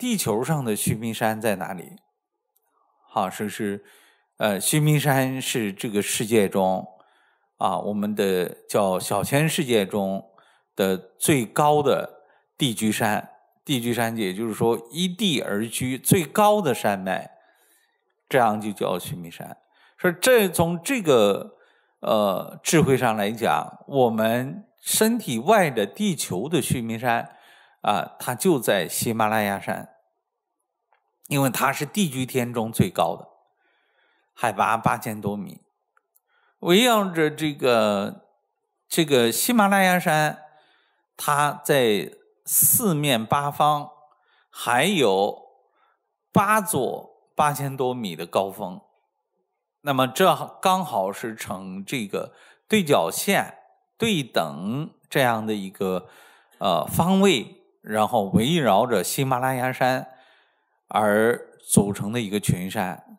地球上的须弥山在哪里？好，是是，呃，须弥山是这个世界中，啊，我们的叫小千世界中的最高的地居山，地居山也就是说依地而居最高的山脉，这样就叫须弥山。说这从这个呃智慧上来讲，我们身体外的地球的须弥山。啊，它就在喜马拉雅山，因为它是地居天中最高的，海拔八千多米。围绕着这个这个喜马拉雅山，它在四面八方还有八座八千多米的高峰。那么这刚好是呈这个对角线对等这样的一个呃方位。然后围绕着喜马拉雅山而组成的一个群山，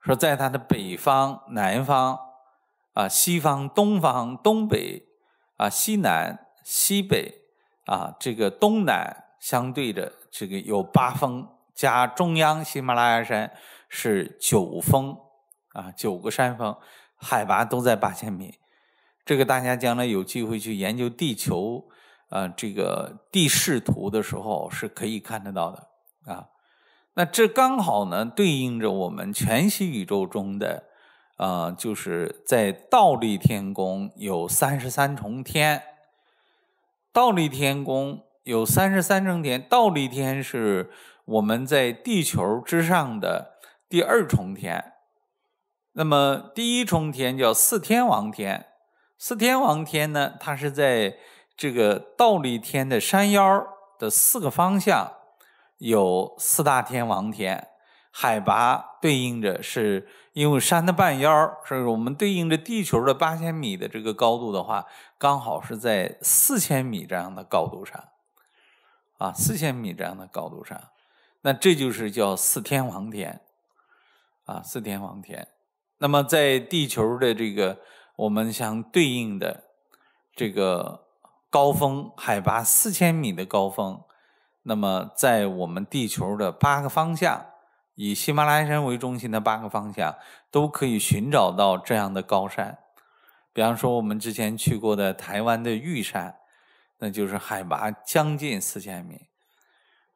说在它的北方、南方、啊西方、东方、东北、啊西南、西北、啊这个东南相对着，这个有八峰加中央喜马拉雅山是九峰啊九个山峰，海拔都在八千米。这个大家将来有机会去研究地球。啊，这个地势图的时候是可以看得到的啊。那这刚好呢，对应着我们全息宇宙中的啊，就是在倒立天宫有三十三重天，倒立天宫有三十三重天，倒立天是我们在地球之上的第二重天。那么第一重天叫四天王天，四天王天呢，它是在。这个倒立天的山腰的四个方向有四大天王天，海拔对应着是，因为山的半腰所以我们对应着地球的八千米的这个高度的话，刚好是在四千米这样的高度上，啊，四千米这样的高度上，那这就是叫四天王天，啊，四天王天。那么在地球的这个我们相对应的这个。高峰海拔四千米的高峰，那么在我们地球的八个方向，以喜马拉雅山为中心的八个方向，都可以寻找到这样的高山。比方说，我们之前去过的台湾的玉山，那就是海拔将近四千米。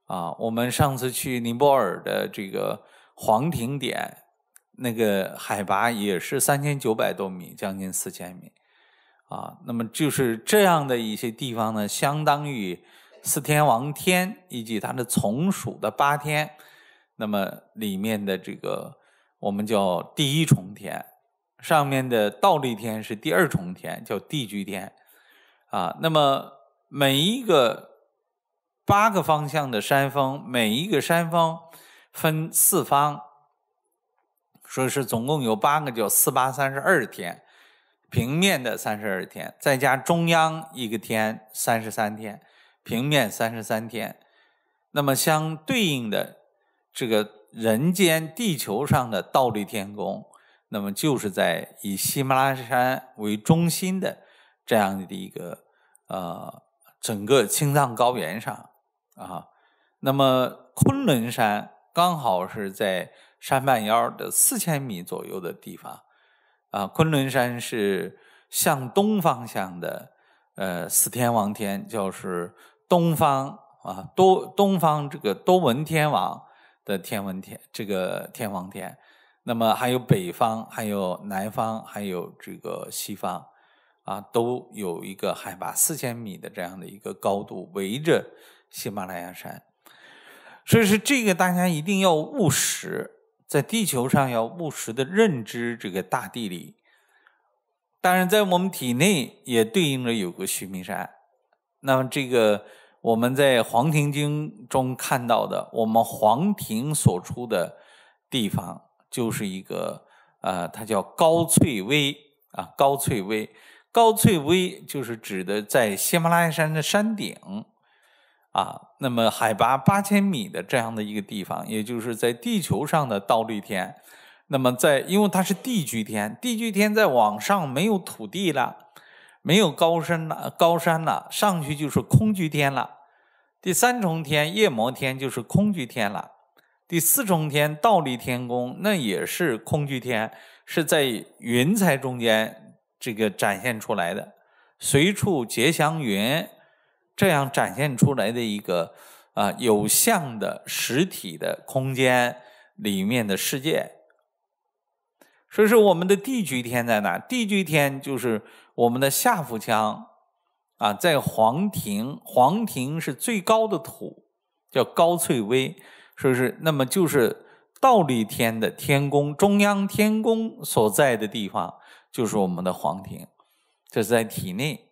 啊，我们上次去尼泊尔的这个黄庭点，那个海拔也是三千九百多米，将近四千米。啊，那么就是这样的一些地方呢，相当于四天王天以及它的从属的八天，那么里面的这个我们叫第一重天，上面的倒立天是第二重天，叫地居天。啊，那么每一个八个方向的山峰，每一个山峰分四方，说是总共有八个，叫四八三十二天。平面的三十二天，再加中央一个天，三十三天。平面三十三天，那么相对应的，这个人间地球上的倒立天宫，那么就是在以喜马拉雅山为中心的这样的一个呃整个青藏高原上啊。那么昆仑山刚好是在山半腰的四千米左右的地方。啊，昆仑山是向东方向的，呃，四天王天就是东方啊，东东方这个多闻天王的天文天，这个天王天，那么还有北方，还有南方，还有这个西方，啊，都有一个海拔四千米的这样的一个高度，围着喜马拉雅山，所以说这个大家一定要务实。在地球上要务实的认知这个大地理，当然在我们体内也对应着有个须弥山。那么这个我们在《黄庭经》中看到的，我们黄庭所出的地方，就是一个呃，它叫高翠微啊，高翠微，高翠微就是指的在喜马拉雅山的山顶。啊，那么海拔八千米的这样的一个地方，也就是在地球上的倒立天。那么在，因为它是地居天，地居天在往上没有土地了，没有高山了，高山了，上去就是空居天了。第三重天夜摩天就是空居天了。第四重天倒立天宫那也是空居天，是在云彩中间这个展现出来的，随处结祥云。这样展现出来的一个啊有象的实体的空间里面的世界，所以说我们的地居天在哪？地居天就是我们的下腹腔啊，在黄庭，黄庭是最高的土，叫高翠微，说是那么就是倒立天的天宫，中央天宫所在的地方就是我们的黄庭，这是在体内。